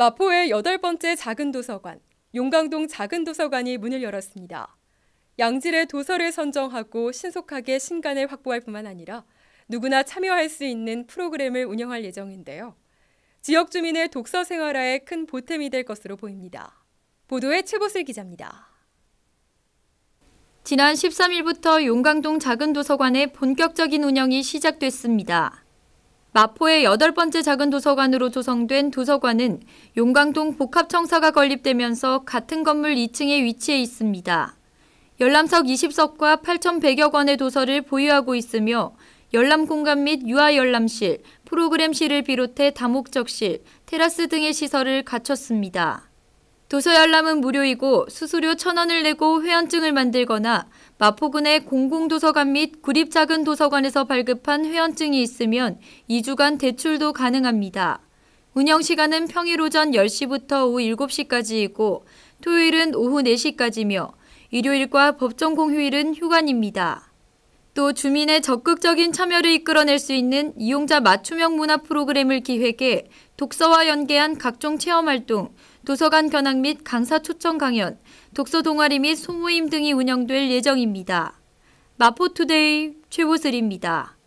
마포의 여덟 번째 작은 도서관, 용강동 작은 도서관이 문을 열었습니다. 양질의 도서를 선정하고 신속하게 신간을 확보할 뿐만 아니라 누구나 참여할 수 있는 프로그램을 운영할 예정인데요. 지역 주민의 독서 생활화에 큰 보탬이 될 것으로 보입니다. 보도에 최보슬 기자입니다. 지난 13일부터 용강동 작은 도서관의 본격적인 운영이 시작됐습니다. 마포의 여덟 번째 작은 도서관으로 조성된 도서관은 용강동 복합청사가 건립되면서 같은 건물 2층에 위치해 있습니다. 열람석 20석과 8,100여 권의 도서를 보유하고 있으며 열람 공간 및 유아 열람실, 프로그램실을 비롯해 다목적실, 테라스 등의 시설을 갖췄습니다. 도서 열람은 무료이고 수수료 천원을 내고 회원증을 만들거나 마포군의 공공도서관 및 구립작은 도서관에서 발급한 회원증이 있으면 2주간 대출도 가능합니다. 운영시간은 평일 오전 10시부터 오후 7시까지이고 토요일은 오후 4시까지며 일요일과 법정 공휴일은 휴관입니다. 또 주민의 적극적인 참여를 이끌어낼 수 있는 이용자 맞춤형 문화 프로그램을 기획해 독서와 연계한 각종 체험활동, 도서관 견학 및 강사 초청 강연, 독서 동아리 및 소모임 등이 운영될 예정입니다. 마포투데이 최보슬입니다.